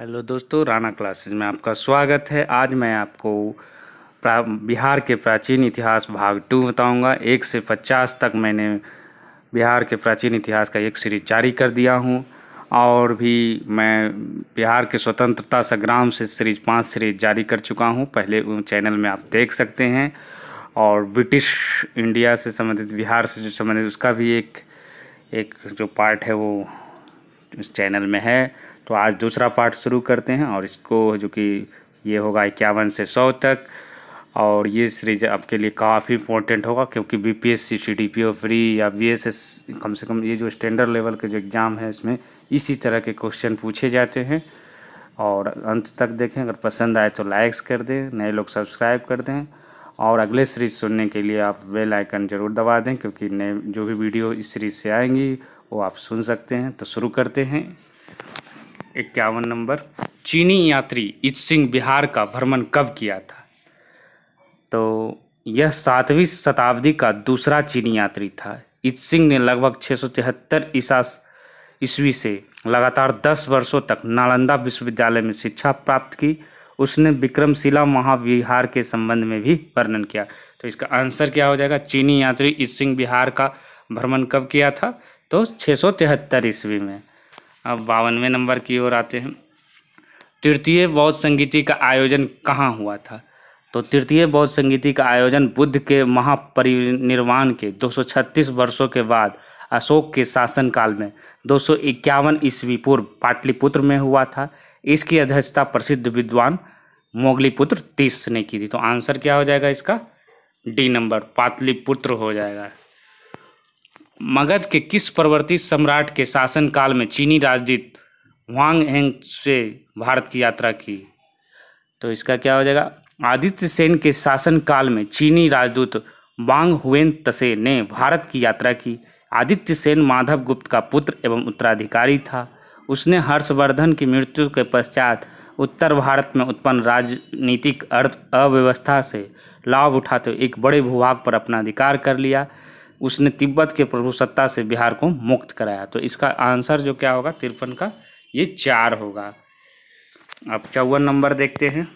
hello दोस्तों Rana classes में आपका स्वागत है आज मैं आपको बिहार के प्राचीन इतिहास भाग टू बताऊंगा एक से पचास तक मैंने बिहार के प्राचीन इतिहास का एक सीरीज जारी कर दिया हूं और भी मैं बिहार के स्वतंत्रता संग्राम से सीरीज पाँच सीरीज जारी कर चुका हूं पहले उन चैनल में आप देख सकते हैं और ब्रिटिश इंडिया से संबंधित बिहार से जो संबंधित उसका भी एक एक जो पार्ट है वो उस चैनल में है तो आज दूसरा पार्ट शुरू करते हैं और इसको जो कि ये होगा इक्यावन से सौ तक और ये सीरीज आपके लिए काफ़ी इंपॉर्टेंट होगा क्योंकि B P S C C D P O free या बी एस एस कम से कम ये जो स्टैंडर्ड लेवल के जो एग्ज़ाम है इसमें इसी तरह के क्वेश्चन पूछे जाते हैं और अंत तक देखें अगर पसंद आए तो लाइक्स कर दें नए लोग सब्सक्राइब कर दें और अगले सीरीज सुनने के लिए आप वेल आइकन ज़रूर दबा दें क्योंकि नए जो भी वीडियो इस सीरीज से आएंगी वो आप सुन सकते हैं तो शुरू करते हैं इक्यावन नंबर चीनी यात्री इच सिंह बिहार का भ्रमण कब किया था तो यह सातवीं शताब्दी का दूसरा चीनी यात्री था इच सिंह ने लगभग छः सौ तिहत्तर ईसा ईस्वी से लगातार दस वर्षों तक नालंदा विश्वविद्यालय में शिक्षा प्राप्त की उसने विक्रमशिला महाविहार के संबंध में भी वर्णन किया तो इसका आंसर क्या हो जाएगा चीनी यात्री इच सिंह बिहार का भ्रमण कब किया था तो छः सौ तिहत्तर ईस्वी में अब बावनवे नंबर की ओर आते हैं तृतीय बौद्ध संगीति का आयोजन कहाँ हुआ था तो तृतीय बौद्ध संगीति का आयोजन बुद्ध के महापरिनिर्वाण के 236 वर्षों के बाद अशोक के शासनकाल में दो सौ ईस्वी पूर्व पाटलिपुत्र में हुआ था इसकी अध्यक्षता प्रसिद्ध विद्वान मोगलीपुत्र तीस ने की थी तो आंसर क्या हो जाएगा इसका डी नंबर पाटलिपुत्र हो जाएगा मगध के किस परवर्ती सम्राट के शासनकाल में चीनी राजदूत वांग हेंग से भारत की यात्रा की तो इसका क्या हो जाएगा आदित्य सेन के शासनकाल में चीनी राजदूत वांग हुएन तसे ने भारत की यात्रा की आदित्य सेन माधव गुप्त का पुत्र एवं उत्तराधिकारी था उसने हर्षवर्धन की मृत्यु के पश्चात उत्तर भारत में उत्पन्न राजनीतिक अर्थ अव्यवस्था से लाभ उठाते हुए एक बड़े भूभाग पर अपना अधिकार कर लिया उसने तिब्बत के प्रभु सत्ता से बिहार को मुक्त कराया तो इसका आंसर जो क्या होगा तिरपन का ये चार होगा अब चौवन नंबर देखते हैं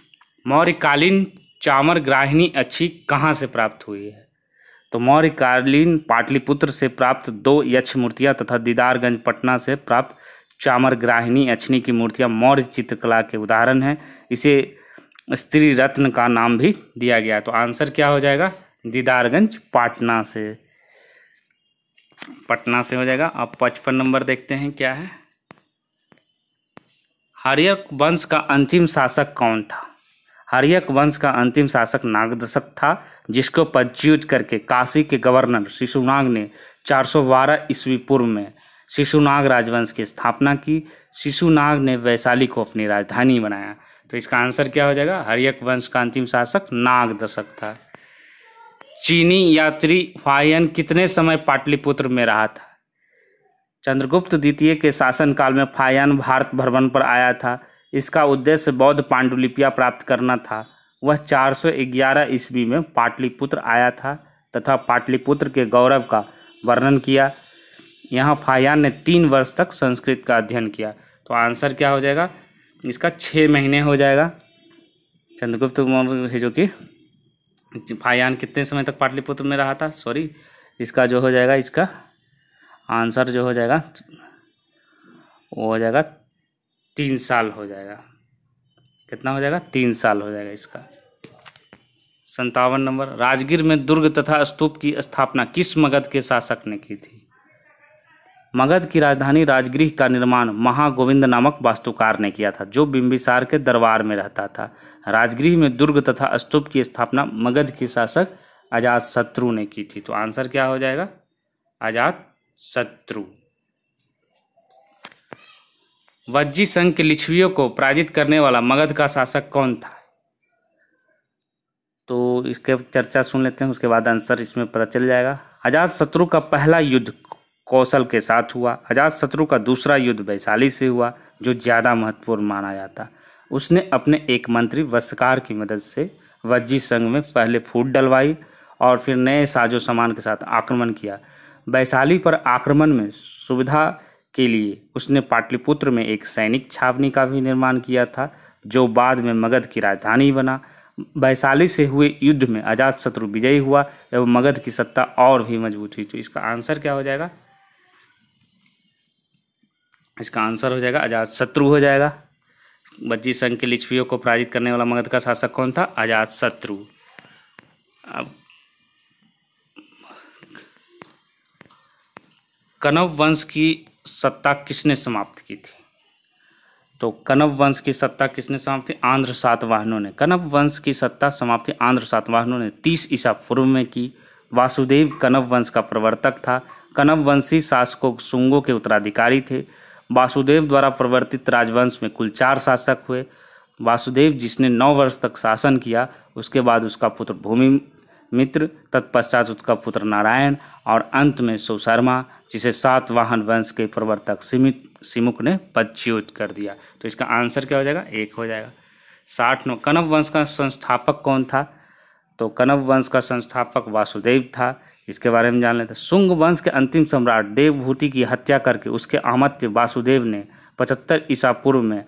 मौर्यकालीन चामर ग्राहिणी अच्छी कहाँ से प्राप्त हुई है तो मौर्यकालीन पाटलिपुत्र से प्राप्त दो यक्ष मूर्तियाँ तथा दीदारगंज पटना से प्राप्त चामर ग्राहिणी अक्षनी की मूर्तियाँ मौर्य चित्रकला के उदाहरण हैं इसे स्त्री रत्न का नाम भी दिया गया तो आंसर क्या हो जाएगा दीदारगंज पाटना से पटना से हो जाएगा अब पचपन नंबर देखते हैं क्या है हरियक वंश का अंतिम शासक कौन था हरियक वंश का अंतिम शासक नागदशक था जिसको पदच्युत करके काशी के गवर्नर शिशुनाग ने 412 ईस्वी पूर्व में शिशुनाग राजवंश की स्थापना की शिशुनाग ने वैशाली को अपनी राजधानी बनाया तो इसका आंसर क्या हो जाएगा हरियक वंश का अंतिम शासक नागदशक था चीनी यात्री फायन कितने समय पाटलिपुत्र में रहा था चंद्रगुप्त द्वितीय के शासनकाल में फायन भारत भ्रमण पर आया था इसका उद्देश्य बौद्ध पांडुलिपियाँ प्राप्त करना था वह 411 ईस्वी में पाटलिपुत्र आया था तथा पाटलिपुत्र के गौरव का वर्णन किया यहाँ फायान ने तीन वर्ष तक संस्कृत का अध्ययन किया तो आंसर क्या हो जाएगा इसका छः महीने हो जाएगा चंद्रगुप्त मौर्य जो कि फायान कितने समय तक पाटलिपुत्र में रहा था सॉरी इसका जो हो जाएगा इसका आंसर जो हो जाएगा वो हो जाएगा तीन साल हो जाएगा कितना हो जाएगा तीन साल हो जाएगा इसका संतावन नंबर राजगीर में दुर्ग तथा स्तूप की स्थापना किस मगध के शासक ने की थी मगध की राजधानी राजगृह का निर्माण महागोविंद नामक वास्तुकार ने किया था जो बिम्बिसार के दरबार में रहता था राजगृह में दुर्ग तथा स्तूप की स्थापना मगध के शासक अजात शत्रु ने की थी तो आंसर क्या हो जाएगा अजात शत्रु वज्जी संघ के लिछवियों को पराजित करने वाला मगध का शासक कौन था तो इसके चर्चा सुन लेते हैं उसके बाद आंसर इसमें पता चल जाएगा अजात शत्रु का पहला युद्ध कौशल के साथ हुआ अजात शत्रु का दूसरा युद्ध वैशाली से हुआ जो ज़्यादा महत्वपूर्ण माना जाता उसने अपने एक मंत्री वस्कार की मदद से वज्जी संघ में पहले फूट डलवाई और फिर नए साजो सामान के साथ आक्रमण किया वैशाली पर आक्रमण में सुविधा के लिए उसने पाटलिपुत्र में एक सैनिक छावनी का भी निर्माण किया था जो बाद में मगध की राजधानी बना वैशाली से हुए युद्ध में अजात शत्रु विजयी हुआ एवं मगध की सत्ता और भी मजबूत हुई तो इसका आंसर क्या हो जाएगा इसका आंसर हो जाएगा अजात शत्रु हो जाएगा बच्ची संघ के लिच्छवियों को पराजित करने वाला मगध का शासक कौन था अजात शत्रु अब कनव वंश की सत्ता किसने समाप्त की थी तो कनव वंश की सत्ता किसने समाप्त की आंध्र सातवाहनों ने कनव वंश की सत्ता समाप्ति आंध्र सातवाहनों ने तीस ईसा पूर्व में की वासुदेव कनव वंश का प्रवर्तक था कनव वंशी शासकों शुंगों के उत्तराधिकारी थे वासुदेव द्वारा प्रवर्तित राजवंश में कुल चार शासक हुए वासुदेव जिसने नौ वर्ष तक शासन किया उसके बाद उसका पुत्र भूमि मित्र तत्पश्चात उसका पुत्र नारायण और अंत में सुशर्मा जिसे सात वाहन वंश के प्रवर्तक सीमित सिमुख ने पदच्युत कर दिया तो इसका आंसर क्या हो जाएगा एक हो जाएगा साठ नौ कनव वंश का संस्थापक कौन था तो कनव वंश का संस्थापक वासुदेव था इसके बारे में जान लेते हैं शुंग वंश के अंतिम सम्राट देवभूति की हत्या करके उसके आमत्य वासुदेव ने पचहत्तर ईसा पूर्व में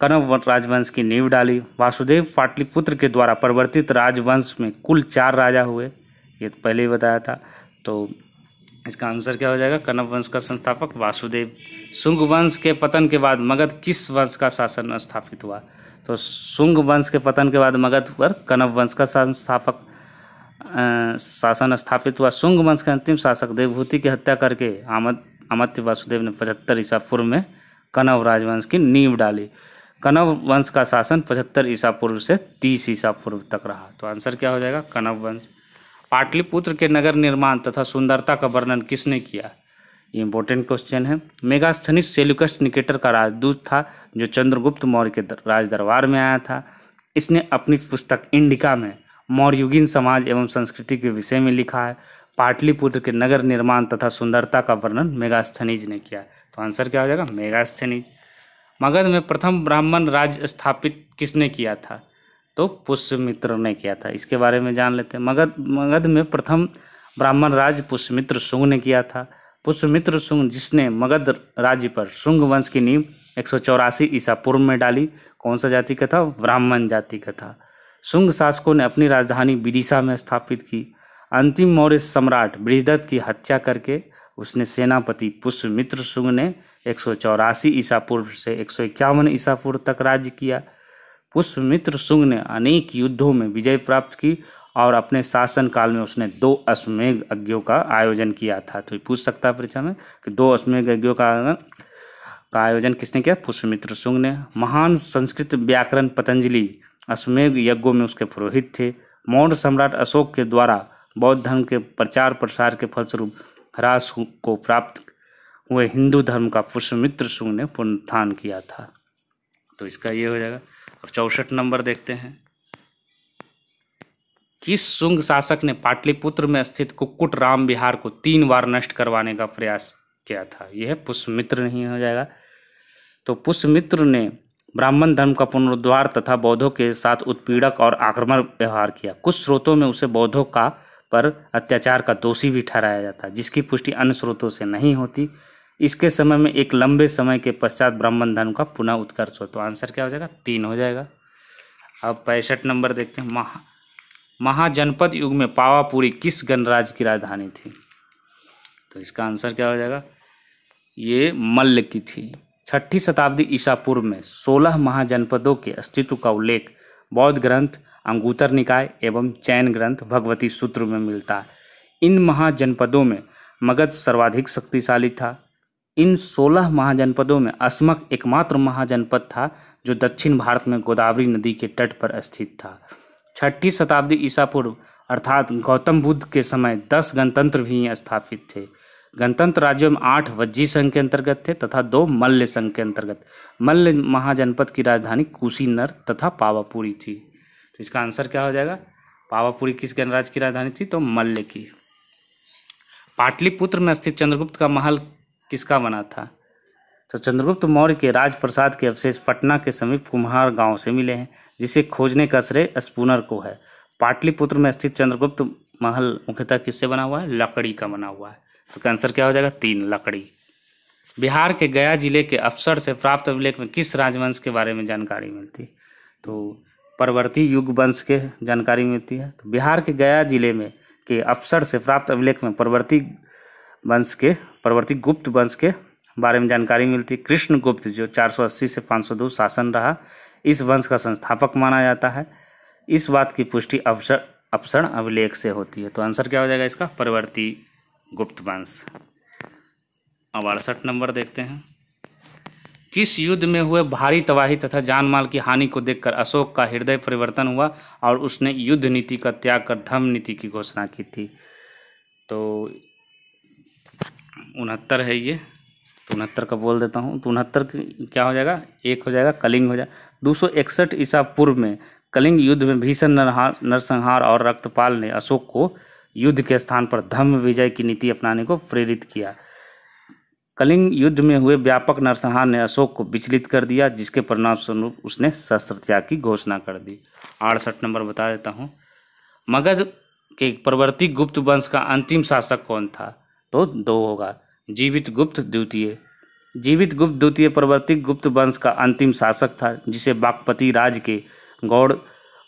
कनव राजवंश की नींव डाली वासुदेव पाटलिपुत्र के द्वारा परिवर्तित राजवंश में कुल चार राजा हुए ये तो पहले ही बताया था तो इसका आंसर क्या हो जाएगा कनव वंश का संस्थापक वासुदेव शुंग वंश के पतन के बाद मगध किस वंश का शासन स्थापित हुआ तो शुंग वंश के पतन के बाद मगध पर कनव वंश का संस्थापक शासन स्थापित हुआ शुंग वंश के अंतिम शासक देवभूति की हत्या करके आमत अमत्य वासुदेव ने पचहत्तर ईसा पूर्व में कनव राजवंश की नींव डाली कनव वंश का शासन पचहत्तर ईसा पूर्व से तीस ईसा पूर्व तक रहा तो आंसर क्या हो जाएगा कनव वंश पाटलिपुत्र के नगर निर्माण तथा सुंदरता का वर्णन किसने किया ये इंपॉर्टेंट क्वेश्चन है मेगास्थनिस सेल्युकस निकेटर का राजदूत था जो चंद्रगुप्त मौर्य के राज दरबार में आया था इसने अपनी पुस्तक इंडिका में मौर्युगीन समाज एवं संस्कृति के विषय में लिखा है पाटलिपुत्र के नगर निर्माण तथा सुंदरता का वर्णन मेगास्थनीज ने किया तो आंसर क्या हो जाएगा मेगास्थनीज मगध में प्रथम ब्राह्मण राज्य स्थापित किसने किया था तो पुष्यमित्र ने किया था इसके बारे में जान लेते हैं मगध मगध में प्रथम ब्राह्मण राज्य पुष्यमित्र शुंग ने किया था पुष्यमित्र शुंग जिसने मगध राज्य पर शुंग वंश की नींव एक सौ चौरासी ईसा पूर्व में डाली कौन सा जाति का था ब्राह्मण जाति का था शुंग शासकों ने अपनी राजधानी विदिशा में स्थापित की अंतिम मौर्य सम्राट बृहदत्त की हत्या करके उसने सेनापति पुष्यमित्र शुंग ने एक सौ चौरासी ईसा पूर्व से एक सौ इक्यावन ईसा पूर्व तक राज्य किया पुष्यमित्र शुंग ने अनेक युद्धों में विजय प्राप्त की और अपने शासन काल में उसने दो अश्वमेघ यज्ञों का आयोजन किया था तो पूछ सकता है परीक्षा में कि दो अश्वमेघ यज्ञों का का आयोजन किसने किया पुष्यमित्र शुंग ने महान संस्कृत व्याकरण पतंजलि अश्वमेघ यज्ञों में उसके पुरोहित थे मौर्य सम्राट अशोक के द्वारा बौद्ध धर्म के प्रचार प्रसार के फलस्वरूप ह्रास को प्राप्त हुए हिंदू धर्म का पुष्यमित्र सुंग ने पुनरुत्थान किया था तो इसका ये हो जाएगा अब चौसठ नंबर देखते हैं किस शुंग शासक ने पाटलिपुत्र में स्थित कुक्कुट राम विहार को तीन बार नष्ट करवाने का प्रयास किया था यह पुष्यमित्र नहीं हो जाएगा तो पुष्यमित्र ने ब्राह्मण धर्म का पुनरुद्वार तथा बौद्धों के साथ उत्पीड़क और आक्रमण व्यवहार किया कुछ स्रोतों में उसे बौद्धों का पर अत्याचार का दोषी भी ठहराया जाता है जिसकी पुष्टि अन्य स्रोतों से नहीं होती इसके समय में एक लंबे समय के पश्चात ब्राह्मण धर्म का पुनः उत्कर्ष हो तो आंसर क्या हो जाएगा तीन हो जाएगा अब पैंसठ नंबर देखते हैं महा महाजनपद युग में पावापुरी किस गणराज की राजधानी थी तो इसका आंसर क्या हो जाएगा ये मल्ल की थी छठी शताब्दी ईसा पूर्व में सोलह महाजनपदों के अस्तित्व का उल्लेख बौद्ध ग्रंथ अंगूतर निकाय एवं चैन ग्रंथ भगवती सूत्र में मिलता है इन महाजनपदों में मगध सर्वाधिक शक्तिशाली था इन सोलह महाजनपदों में अस्मक एकमात्र महाजनपद था जो दक्षिण भारत में गोदावरी नदी के तट पर स्थित था छठी शताब्दी ईसा पूर्व अर्थात गौतम बुद्ध के समय दस गणतंत्र भी स्थापित थे गणतंत्र राज्यों में आठ वज्जी संघ के अंतर्गत थे तथा दो मल्ल संघ के अंतर्गत मल्ल महाजनपद की राजधानी कुशीनर तथा पावापुरी थी तो इसका आंसर क्या हो जाएगा पावापुरी किस गणराज्य की राजधानी थी तो मल्ल की पाटलिपुत्र में स्थित चंद्रगुप्त का महल किसका बना था तो चंद्रगुप्त मौर्य के राजप्रसाद के अवशेष पटना के समीप कुम्हार गांव से मिले हैं जिसे खोजने का श्रेय स्पूनर को है पाटलिपुत्र में स्थित चंद्रगुप्त महल मुख्यतः किससे बना हुआ है लकड़ी का बना हुआ है तो आंसर क्या हो जाएगा तीन लकड़ी बिहार के गया जिले के अफसर से प्राप्त अभिलेख में किस राजवंश के बारे में जानकारी मिलती है तो परवर्ती युग वंश के जानकारी मिलती है तो बिहार के गया जिले में के अफसर से प्राप्त अभिलेख में परवर्ती वंश के परवर्ती गुप्त वंश के बारे में जानकारी मिलती है कृष्ण गुप्त जो 480 से 502 शासन रहा इस वंश का संस्थापक माना जाता है इस बात की पुष्टि अवसर अपसरण अभिलेख से होती है तो आंसर क्या हो जाएगा इसका परवर्ती गुप्त वंश अब अड़सठ नंबर देखते हैं किस युद्ध में हुए भारी तबाही तथा जानमाल की हानि को देखकर अशोक का हृदय परिवर्तन हुआ और उसने युद्ध नीति का त्याग कर धर्म नीति की घोषणा की थी तो उनहत्तर है ये तो उनहत्तर का बोल देता हूँ तो उनहत्तर क्या हो जाएगा एक हो जाएगा कलिंग हो जाएगा दो सौ इकसठ ईसा पूर्व में कलिंग युद्ध में भीषण नरहार नरसंहार और रक्तपाल ने अशोक को युद्ध के स्थान पर धम्म विजय की नीति अपनाने को प्रेरित किया कलिंग युद्ध में हुए व्यापक नरसंहार ने अशोक को विचलित कर दिया जिसके परिणामस्वरूप उसने शस्त्र त्याग की घोषणा कर दी अड़सठ नंबर बता देता हूँ मगध के परवर्ती गुप्त वंश का अंतिम शासक कौन था तो दो होगा जीवित गुप्त द्वितीय जीवित गुप्त द्वितीय परवर्ती गुप्त वंश का अंतिम शासक था जिसे बागपति राज के गौड़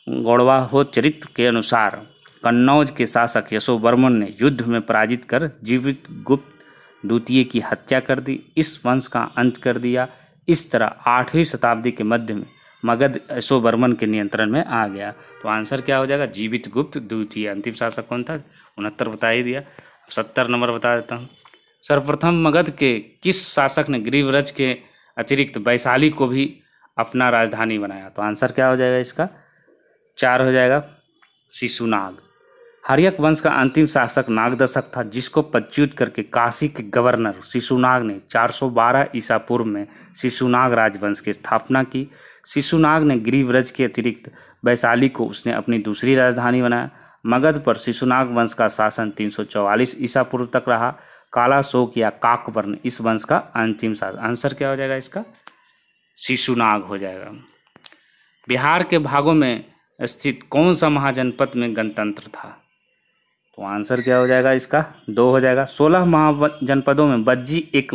गौड़वाहो चरित्र के अनुसार कन्नौज के शासक यशोवर्मन ने युद्ध में पराजित कर जीवित गुप्त द्वितीय की हत्या कर दी इस वंश का अंत कर दिया इस तरह आठवीं शताब्दी के मध्य में मगध यशोवर्मन के नियंत्रण में आ गया तो आंसर क्या हो जाएगा जीवित गुप्त द्वितीय अंतिम शासक कौन था उनहत्तर बता ही दिया सत्तर नंबर बता देता हूँ सर्वप्रथम मगध के किस शासक ने ग्रीवरज के अतिरिक्त वैशाली को भी अपना राजधानी बनाया तो आंसर क्या हो जाएगा इसका चार हो जाएगा शिशुनाग हरियक वंश का अंतिम शासक नागदशक था जिसको पदच्युत करके काशी के गवर्नर शिशुनाग ने 412 ईसा पूर्व में शिशुनाग राजवंश की स्थापना की शिशुनाग ने गिरिव्रज के अतिरिक्त वैशाली को उसने अपनी दूसरी राजधानी बनाया मगध पर शिशुनाग वंश का शासन 344 ईसा पूर्व तक रहा काला शोक या काकवर्ण इस वंश का अंतिम शासन आंसर क्या हो जाएगा इसका शिशुनाग हो जाएगा बिहार के भागों में स्थित कौन सा महाजनपद में गणतंत्र था तो आंसर क्या हो जाएगा इसका दो हो जाएगा सोलह महा जनपदों में बज्जी एक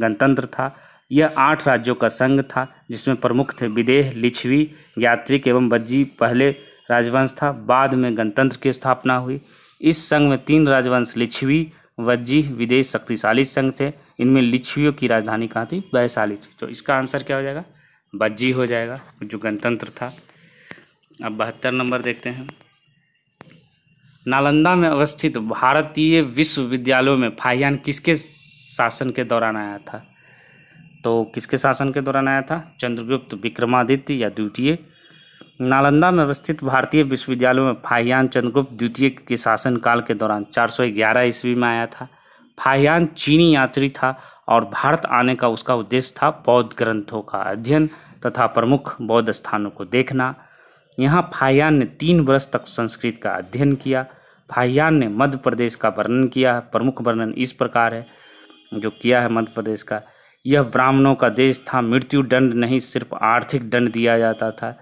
गणतंत्र था यह आठ राज्यों का संघ था जिसमें प्रमुख थे विदेह लिच्छवी यात्रिक एवं बज्जी पहले राजवंश था बाद में गणतंत्र की स्थापना हुई इस संघ में तीन राजवंश लिच्छवी वज्जी विदेश शक्तिशाली संघ थे इनमें लिच्छवियों की राजधानी कहाँ थी वैशाली थी तो इसका आंसर क्या हो जाएगा बज्जी हो जाएगा जो गणतंत्र था अब बहत्तर नंबर देखते हैं नालंदा में अवस्थित भारतीय विश्वविद्यालयों में फाहियान किसके शासन के दौरान आया था तो किसके शासन के दौरान आया था चंद्रगुप्त विक्रमादित्य या द्वितीय नालंदा में अवस्थित भारतीय विश्वविद्यालयों में फाहियान चंद्रगुप्त द्वितीय के शासनकाल के दौरान 411 ईस्वी में आया था फाहियान चीनी यात्री था और भारत आने का उसका उद्देश्य था बौद्ध ग्रंथों का अध्ययन तथा प्रमुख बौद्ध स्थानों को देखना यहाँ फाहियान ने तीन वर्ष तक संस्कृत का अध्ययन किया भाइयान ने मध्य प्रदेश का वर्णन किया है प्रमुख वर्णन इस प्रकार है जो किया है मध्य प्रदेश का यह ब्राह्मणों का देश था मृत्यु दंड नहीं सिर्फ आर्थिक दंड दिया जाता था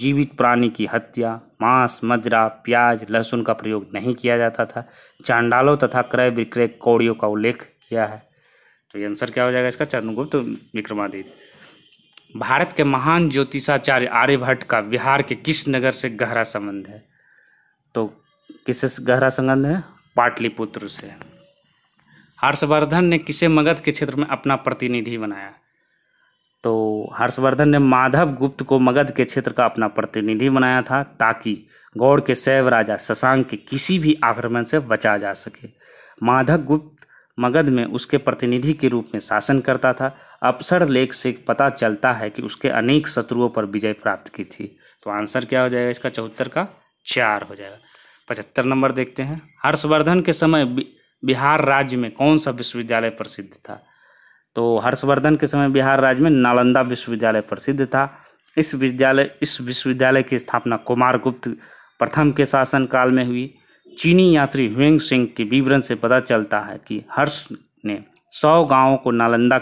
जीवित प्राणी की हत्या मांस मजरा प्याज लहसुन का प्रयोग नहीं किया जाता था चांडालों तथा क्रय विक्रय कौड़ियों का उल्लेख किया है तो ये आंसर क्या हो जाएगा इसका चंद्रगुप्त विक्रमादित्य भारत के महान ज्योतिषाचार्य आर्यभट्ट का बिहार के किस नगर से गहरा संबंध है तो किससे गहरा संबंध है पाटलिपुत्र से हर्षवर्धन ने किसे मगध के क्षेत्र में अपना प्रतिनिधि बनाया तो हर्षवर्धन ने माधव गुप्त को मगध के क्षेत्र का अपना प्रतिनिधि बनाया था ताकि गौड़ के शैव राजा शशांक के किसी भी आक्रमण से बचा जा सके माधव गुप्त मगध में उसके प्रतिनिधि के रूप में शासन करता था अपसर लेख से पता चलता है कि उसके अनेक शत्रुओं पर विजय प्राप्त की थी तो आंसर क्या हो जाएगा इसका चौहत्तर का चार हो जाएगा पचहत्तर नंबर देखते हैं हर्षवर्धन के समय बिहार राज्य में कौन सा विश्वविद्यालय प्रसिद्ध था तो हर्षवर्धन के समय बिहार राज्य में नालंदा विश्वविद्यालय प्रसिद्ध था इस विद्यालय इस विश्वविद्यालय की स्थापना कुमार गुप्त प्रथम के शासनकाल में हुई चीनी यात्री हुएंग सिंह के विवरण से पता चलता है कि हर्ष ने सौ गांवों को नालंदा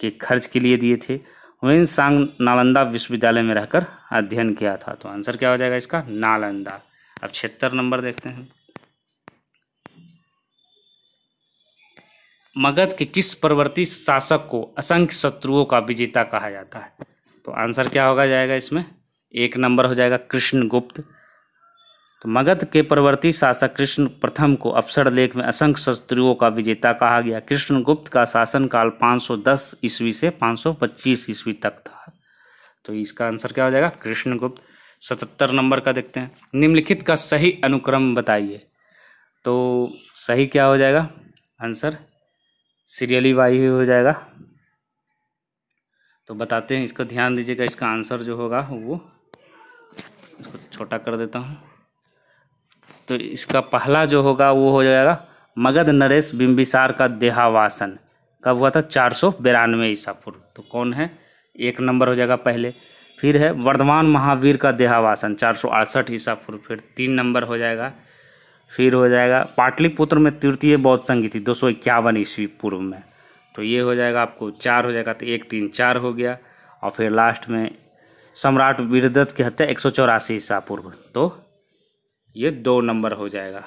के खर्च के लिए दिए थे हुएंग सांग नालंदा विश्वविद्यालय में रहकर अध्ययन किया था तो आंसर क्या हो जाएगा इसका नालंदा अब छिहत्तर नंबर देखते हैं मगध के किस परवर्ती शासक को असंख्य शत्रुओं का विजेता कहा जाता है तो आंसर क्या होगा जाएगा इसमें एक नंबर हो जाएगा कृष्णगुप्त तो मगध के परवर्ती शासक कृष्ण प्रथम को अपसर लेख में असंख्य शत्रुओं का विजेता कहा गया कृष्णगुप्त का शासनकाल 510 ईस्वी से 525 ईस्वी तक था तो इसका आंसर क्या हो जाएगा कृष्णगुप्त सतहत्तर नंबर का देखते हैं निम्नलिखित का सही अनुक्रम बताइए तो सही क्या हो जाएगा आंसर सीरियली वाई हो जाएगा तो बताते हैं इसको ध्यान दीजिएगा इसका आंसर जो होगा वो इसको छोटा कर देता हूँ तो इसका पहला जो होगा वो हो जाएगा मगध नरेश बिम्बिसार का देहावासन कब हुआ था चार सौ बिरानवे ईसा पूर्व तो कौन है एक नंबर हो जाएगा पहले फिर है वर्धमान महावीर का देहावासन चार सौ अड़सठ ईसा पूर्व फिर तीन नंबर हो जाएगा फिर हो जाएगा पाटलिपुत्र में तृतीय बौद्ध संगीत थी दो सौ इक्यावन ईस्वी पूर्व में तो ये हो जाएगा आपको चार हो जाएगा तो एक तीन चार हो गया और फिर लास्ट में सम्राट वीरदत्त की हत्या एक सौ चौरासी ईसा पूर्व तो ये दो नंबर हो जाएगा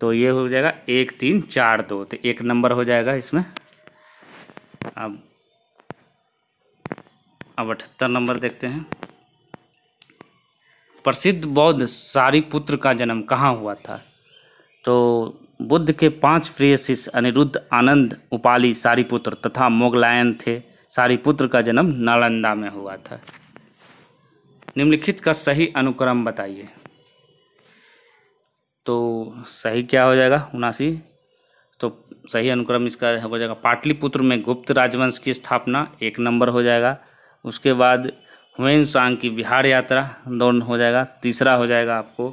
तो ये हो जाएगा एक तीन चार दो तो एक नंबर हो जाएगा इसमें अब अब अठहत्तर नंबर देखते हैं प्रसिद्ध बौद्ध पुत्र का जन्म कहाँ हुआ था तो बुद्ध के पांच शिष्य अनिरुद्ध आनंद उपाली पुत्र तथा मोगलायन थे पुत्र का जन्म नालंदा में हुआ था निम्नलिखित का सही अनुक्रम बताइए तो सही क्या हो जाएगा उनासी तो सही अनुक्रम इसका हो जाएगा पाटलिपुत्र में गुप्त राजवंश की स्थापना एक नंबर हो जाएगा उसके बाद हुएन सांग की बिहार यात्रा दोनों हो जाएगा तीसरा हो जाएगा आपको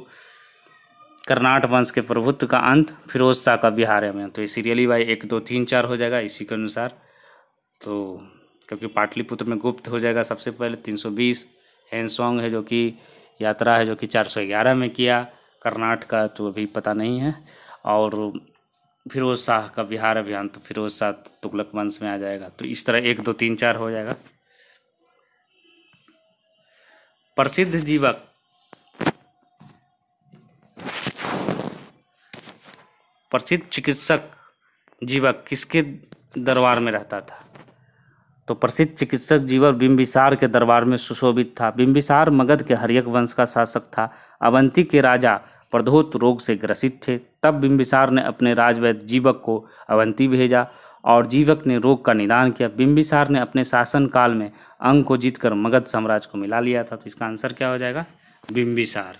कर्नाट वंश के प्रभुत्व का अंत फिरोज शाह का बिहार है तो ये सीरियली भाई एक दो तीन चार हो जाएगा इसी के अनुसार तो क्योंकि पाटलिपुत्र में गुप्त हो जाएगा सबसे पहले 320 हैंड सॉन्ग है जो कि यात्रा है जो कि 411 में किया कर्नाट का तो अभी पता नहीं है और फिरोज़ शाह का बिहार अभियान तो फिरोज़ शाह तुगलक वंश में आ जाएगा तो इस तरह एक दो तीन चार हो जाएगा प्रसिद्ध जीवक प्रसिद्ध चिकित्सक जीवक किसके दरबार में रहता था तो प्रसिद्ध चिकित्सक जीवक बिम्बिसार के दरबार में सुशोभित था बिम्बिसार मगध के हरियक वंश का शासक था अवंती के राजा प्रधोत रोग से ग्रसित थे तब बिम्बिसार ने अपने राजवैद जीवक को अवंती भेजा और जीवक ने रोग का निदान किया बिम्बिसार ने अपने शासनकाल में अंग को जीतकर मगध साम्राज्य को मिला लिया था तो इसका आंसर क्या हो जाएगा बिम्बिसार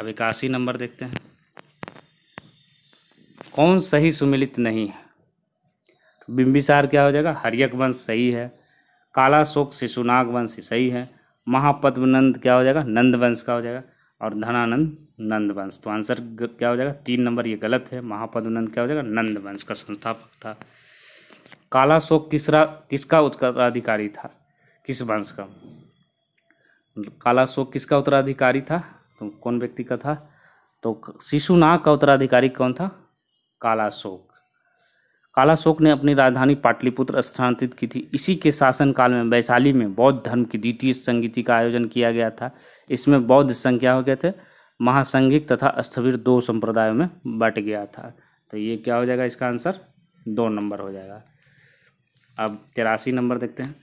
अब इक्यासी नंबर देखते हैं कौन सही सुमिलित नहीं है तो बिम्बिसार क्या हो जाएगा हरियक वंश सही है काला शोक शिशुनाग वंश सही है महापद्मनंद क्या हो जाएगा नंद वंश का हो जाएगा और धनानंद नंद वंश तो आंसर क्या हो जाएगा तीन नंबर ये गलत है महापद्मनंद क्या हो जाएगा नंद वंश का संस्थापक था काला शोक किसरा किसका उत्तराधिकारी था किस वंश का काला शोक किसका उत्तराधिकारी था तो कौन व्यक्ति का था तो शिशुनाग का उत्तराधिकारी कौन था काला शोक काला शोक ने अपनी राजधानी पाटलिपुत्र स्थानांतरित की थी इसी के शासनकाल में वैशाली में बौद्ध धर्म की द्वितीय संगीति का आयोजन किया गया था इसमें बौद्ध संख्या हो गए थे महासंघिक तथा स्थवीर दो संप्रदायों में बट गया था तो ये क्या हो जाएगा इसका आंसर दो नंबर हो जाएगा अब तिरासी नंबर देखते हैं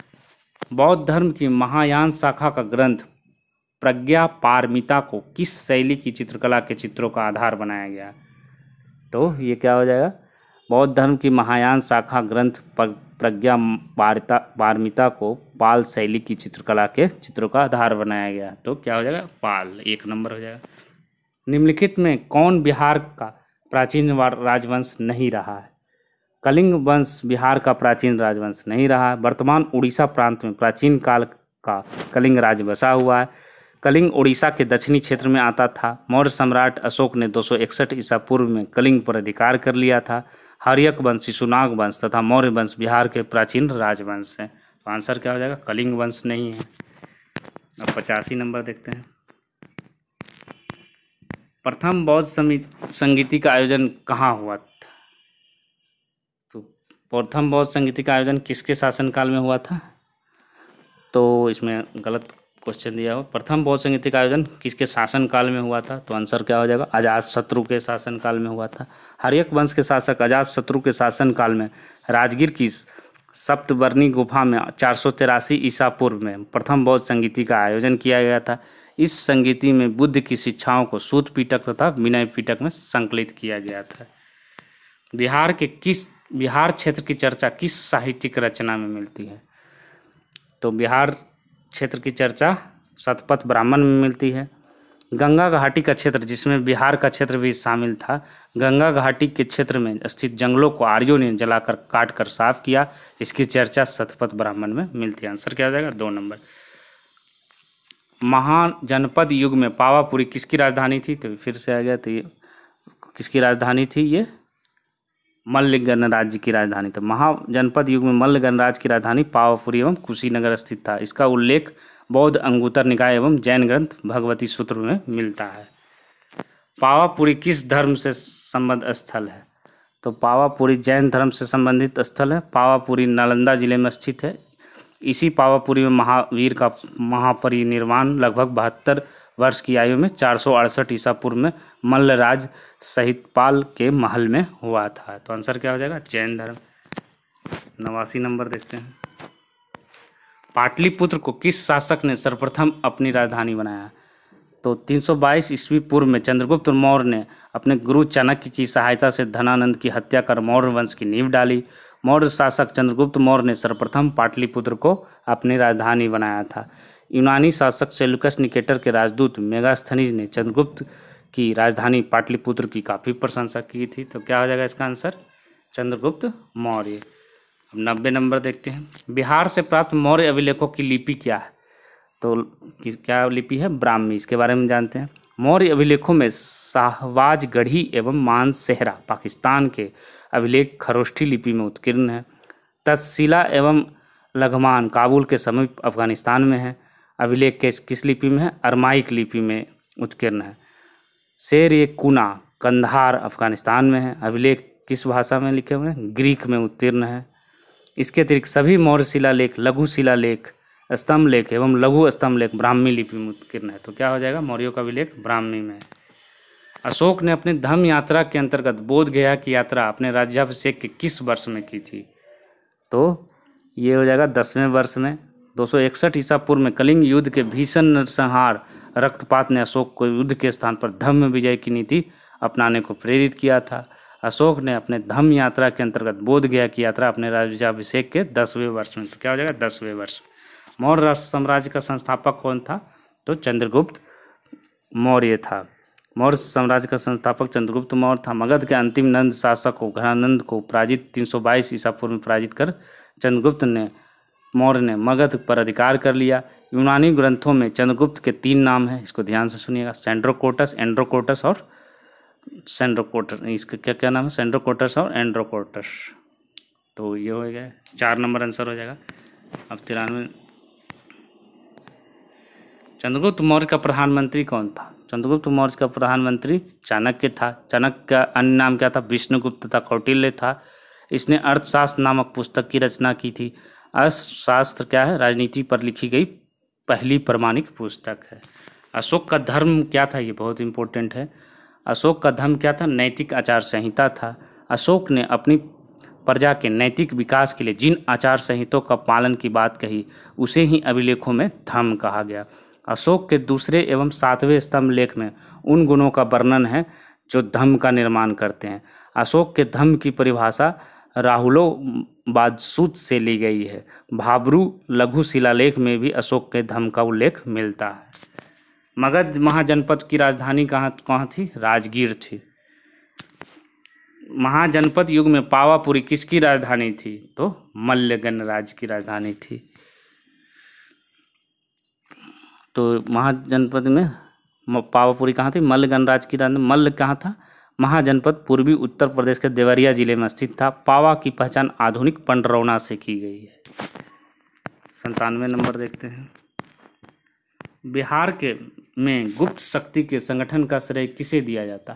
बौद्ध धर्म की महायान शाखा का ग्रंथ प्रज्ञा पारमिता को किस शैली की चित्रकला के चित्रों का आधार बनाया गया तो ये क्या हो जाएगा बौद्ध धर्म की महायान शाखा ग्रंथ प्रज्ञा पारिता पारमिता को पाल शैली की चित्रकला के चित्रों का आधार बनाया गया तो क्या हो जाएगा पाल एक नंबर हो जाएगा निम्नलिखित में कौन बिहार का प्राचीन राजवंश नहीं रहा है कलिंग वंश बिहार का प्राचीन राजवंश नहीं रहा वर्तमान उड़ीसा प्रांत में प्राचीन काल का कलिंग राज बसा हुआ है कलिंग उड़ीसा के दक्षिणी क्षेत्र में आता था मौर्य सम्राट अशोक ने 261 ईसा पूर्व में कलिंग पर अधिकार कर लिया था हरियक वंश शिशुनाग वंश तथा मौर्य वंश बिहार के प्राचीन राजवंश हैं तो आंसर क्या हो जाएगा कलिंग वंश नहीं है अब पचासी नंबर देखते हैं प्रथम बौद्ध संगीति का आयोजन कहाँ हुआ प्रथम बौद्ध संगीति का आयोजन किसके शासनकाल में हुआ था तो इसमें गलत क्वेश्चन दिया हो प्रथम बौद्ध संगीति का आयोजन किसके शासनकाल में हुआ था तो आंसर क्या हो जाएगा अजात शत्रु के शासनकाल में हुआ था हरियक वंश के शासक अजात शत्रु के शासनकाल में राजगीर की सप्तवर्णी गुफा में चार सौ तिरासी ईसा पूर्व में प्रथम बौद्ध संगीति का आयोजन किया गया था इस संगीति में बुद्ध की शिक्षाओं को सूत पीटक तथा विनय पीटक में संकलित किया गया था बिहार के किस बिहार क्षेत्र की चर्चा किस साहित्यिक रचना में मिलती है तो बिहार क्षेत्र की चर्चा सतपथ ब्राह्मण में मिलती है गंगा घाटी का क्षेत्र जिसमें बिहार का क्षेत्र भी शामिल था गंगा घाटी के क्षेत्र में स्थित जंगलों को आर्यों ने जलाकर काट कर साफ किया इसकी चर्चा सतपथ ब्राह्मण में मिलती है आंसर क्या हो जाएगा दो नंबर महाजनपद युग में पावापुरी किसकी राजधानी थी तो फिर से आ गया तो ये किसकी राजधानी थी ये मल्ल गणराज्य की राजधानी था महाजनपद युग में मल्ल गणराज्य की राजधानी पावापुरी एवं कुशीनगर स्थित था इसका उल्लेख बौद्ध अंगूतर निकाय एवं जैन ग्रंथ भगवती सूत्र में मिलता है पावापुरी किस धर्म से संबद्ध स्थल है तो पावापुरी जैन धर्म से संबंधित स्थल है पावापुरी नालंदा जिले में स्थित है इसी पावापुरी में महावीर का महापरिनिर्वाण लगभग बहत्तर वर्ष की आयु में चार सौ अड़सठ ईसा पूर्व में मल्लराज सहितपाल के महल में हुआ था तो आंसर क्या हो जाएगा जैन धर्म नवासी नंबर देखते हैं पाटलिपुत्र को किस शासक ने सर्वप्रथम अपनी राजधानी बनाया तो 322 ईस्वी पूर्व में चंद्रगुप्त मौर्य ने अपने गुरु चाणक्य की सहायता से धनानंद की हत्या कर मौर्य वंश की नींव डाली मौर्य शासक चंद्रगुप्त मौर्य ने सर्वप्रथम पाटलिपुत्र को अपनी राजधानी बनाया था यूनानी शासक सेलुकस निकेटर के राजदूत मेगास्थनीज ने चंद्रगुप्त की राजधानी पाटलिपुत्र की काफ़ी प्रशंसा की थी तो क्या हो जाएगा इसका आंसर चंद्रगुप्त मौर्य अब नब्बे नंबर देखते हैं बिहार से प्राप्त मौर्य अभिलेखों की लिपि क्या है तो क्या लिपि है ब्राह्मी इसके बारे में जानते हैं मौर्य अभिलेखों में शाहवाजगढ़ी गढ़ी एवं मानसेहरा पाकिस्तान के अभिलेख खरोष्ठी लिपि में उत्कीर्ण है तस्सीला एवं लगमान काबुल के समीप अफगानिस्तान में है अभिलेख के किस लिपि में है अरमाइक लिपि में उत्कीर्ण है शेर ए कुना कंधार अफगानिस्तान में है अभिलेख किस भाषा में लिखे हुए हैं ग्रीक में उत्तीर्ण है इसके अतिरिक्त सभी मौर्य शिलालेख लघु शिलालेख स्तंभ लेख एवं लघु स्तंभ लेख ब्राह्मी लिपि में उत्कीर्ण है तो क्या हो जाएगा मौर्यों का अभिलेख ब्राह्मी में है अशोक ने अपनी धम्म यात्रा के अंतर्गत बोध गया की यात्रा अपने राज्याभिषेक के किस वर्ष में की थी तो ये हो जाएगा दसवें वर्ष में दो सौ इकसठ ईसा पूर्व में कलिंग युद्ध के भीषण नरसंहार रक्तपात ने अशोक को युद्ध के स्थान पर धम्म विजय की नीति अपनाने को प्रेरित किया था अशोक ने अपने धम्म यात्रा के अंतर्गत बोध गया की यात्रा अपने राजाभिषेक के दसवें वर्ष में तो क्या हो जाएगा दसवें वर्ष मौर्य राष्ट्र साम्राज्य का संस्थापक कौन था तो चंद्रगुप्त मौर्य था मौर्य साम्राज्य का संस्थापक चंद्रगुप्त मौर्य था मगध के अंतिम नंद शासक को घनानंद को पराजित 322 ईसा पूर्व में पराजित कर चंद्रगुप्त ने मौर्य ने मगध पर अधिकार कर लिया यूनानी ग्रंथों में चंद्रगुप्त के तीन नाम हैं इसको ध्यान से सुनिएगा सेंड्रोकोटस एंड्रोकोटस और सेंड्रोकोटर इसका क्या क्या नाम है सेंड्रोकोटस और एंड्रोकोटस तो ये हो गया चार नंबर आंसर हो जाएगा अब तिरानवे चंद्रगुप्त मौर्य का प्रधानमंत्री कौन था चंद्रगुप्त मौर्य का प्रधानमंत्री चाणक्य था चाणक्य का अन्य नाम क्या था विष्णुगुप्त था कौटिल्य था इसने अर्थशास्त्र नामक पुस्तक की रचना की थी अर्थशास्त्र क्या है राजनीति पर लिखी गई पहली प्रमाणिक पुस्तक है अशोक का धर्म क्या था ये बहुत इम्पोर्टेंट है अशोक का धर्म क्या था नैतिक आचार संहिता था अशोक ने अपनी प्रजा के नैतिक विकास के लिए जिन आचार संहितों का पालन की बात कही उसे ही अभिलेखों में धर्म कहा गया अशोक के दूसरे एवं सातवें स्तंभ लेख में उन गुणों का वर्णन है जो धर्म का निर्माण करते हैं अशोक के धर्म की परिभाषा राहुलो बादसूत से ली गई है भाबरू लघु शिलालेख में भी अशोक के धम का उल्लेख मिलता है मगध महाजनपद की राजधानी कहाँ कहाँ थी राजगीर थी महाजनपद युग में पावापुरी किसकी राजधानी थी तो मल्ल गणराज्य की राजधानी थी तो महाजनपद में पावापुरी कहाँ थी मल्ल गणराज की राजधानी मल्ल कहाँ था महाजनपद पूर्वी उत्तर प्रदेश के देवरिया जिले में स्थित था पावा की पहचान आधुनिक पंडरौना से की गई है संतानवे नंबर देखते हैं बिहार के में गुप्त शक्ति के संगठन का श्रेय किसे दिया जाता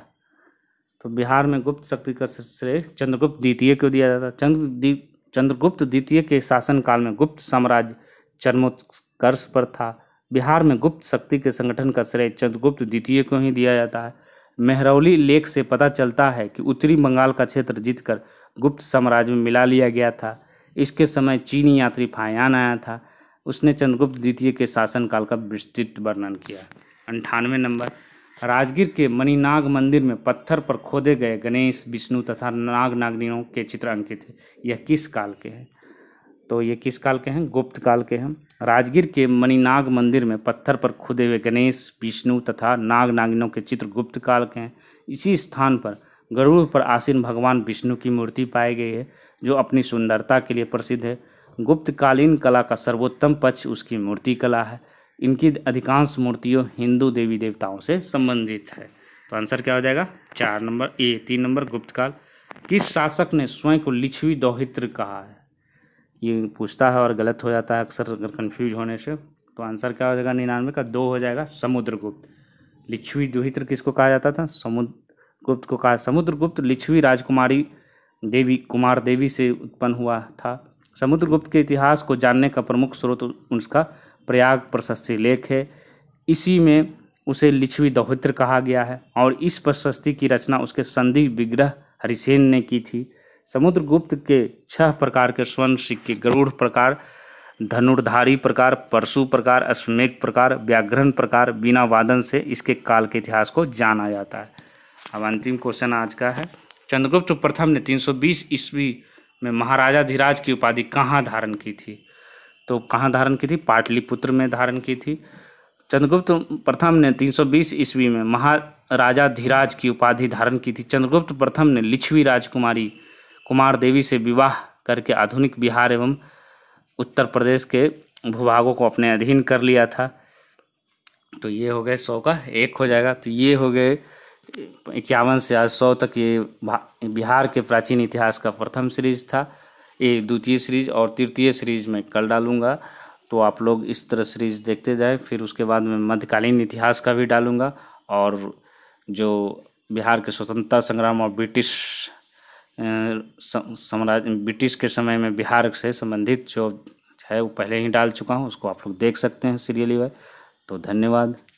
तो बिहार में गुप्त शक्ति का श्रेय चंद्रगुप्त द्वितीय को दिया जाता चंद्र चंद्रगुप्त द्वितीय के शासनकाल में गुप्त साम्राज्य चरमोत्कर्ष पर था बिहार में गुप्त शक्ति के संगठन का श्रेय चंद्रगुप्त द्वितीय को ही दिया जाता है मेहरौली लेख से पता चलता है कि उत्तरी बंगाल का क्षेत्र जीतकर गुप्त साम्राज्य में मिला लिया गया था इसके समय चीनी यात्री फायान आया था उसने चंद्रगुप्त द्वितीय के शासनकाल का विस्तृत वर्णन किया अंठानवे नंबर राजगीर के मणिनाग मंदिर में पत्थर पर खोदे गए गणेश विष्णु तथा नाग नागनियों के चित्र अंकित है यह किस काल के हैं तो ये किस काल के हैं गुप्त काल के हैं राजगीर के मणिनाग मंदिर में पत्थर पर खुदे हुए गणेश विष्णु तथा नाग नागिनों के चित्र गुप्त काल के हैं इसी स्थान पर गरुड़ पर आसीन भगवान विष्णु की मूर्ति पाई गई है जो अपनी सुंदरता के लिए प्रसिद्ध है गुप्तकालीन कला का सर्वोत्तम पक्ष उसकी मूर्ति कला है इनकी अधिकांश मूर्तियों हिंदू देवी देवताओं से संबंधित है तो आंसर क्या हो जाएगा चार नंबर ए तीन नंबर गुप्तकाल किस शासक ने स्वयं को लिछवी दौहित्र कहा है ये पूछता है और गलत हो जाता है अक्सर अगर कन्फ्यूज होने से तो आंसर क्या हो जाएगा निन्यानवे का दो हो जाएगा समुद्रगुप्त लिच्छवी दुहित्र किसको कहा जाता था समुद्रगुप्त को कहा समुद्रगुप्त लिच्छवी राजकुमारी देवी कुमार देवी से उत्पन्न हुआ था समुद्रगुप्त के इतिहास को जानने का प्रमुख स्रोत उसका प्रयाग प्रशस्ति लेख है इसी में उसे लिच्छवी दौहित्र कहा गया है और इस प्रशस्ति की रचना उसके संधि विग्रह हरिसेन ने की थी समुद्रगुप्त के छह प्रकार के स्वर्ण सिक्के गरुड़ प्रकार धनुर्धारी प्रकार परशु प्रकार अश्वमेघ प्रकार व्याघ्रन प्रकार बिना वादन से इसके काल के इतिहास को जाना जाता है अब अंतिम क्वेश्चन आज का है चंद्रगुप्त प्रथम ने 320 ईस्वी में महाराजा धीराज की उपाधि कहाँ धारण की थी तो कहाँ धारण की थी पाटलिपुत्र में धारण की थी चंद्रगुप्त प्रथम ने 320 ईस्वी में महाराजा धीराज की उपाधि धारण की थी चंद्रगुप्त प्रथम ने लिच्छवी राजकुमारी कुमार देवी से विवाह करके आधुनिक बिहार एवं उत्तर प्रदेश के भूभागों को अपने अधीन कर लिया था तो ये हो गए सौ का एक हो जाएगा तो ये हो गए इक्यावन से आज सौ तक ये बिहार के प्राचीन इतिहास का प्रथम सीरीज था ये द्वितीय सीरीज और तृतीय सीरीज में कल डालूँगा तो आप लोग इस तरह सीरीज देखते जाएं फिर उसके बाद मैं मध्यकालीन इतिहास का भी डालूँगा और जो बिहार के स्वतंत्रता संग्राम और ब्रिटिश साम्राज्य ब्रिटिश के समय में बिहार से संबंधित जो है वो पहले ही डाल चुका हूँ उसको आप लोग देख सकते हैं सीरियली वाइज़ तो धन्यवाद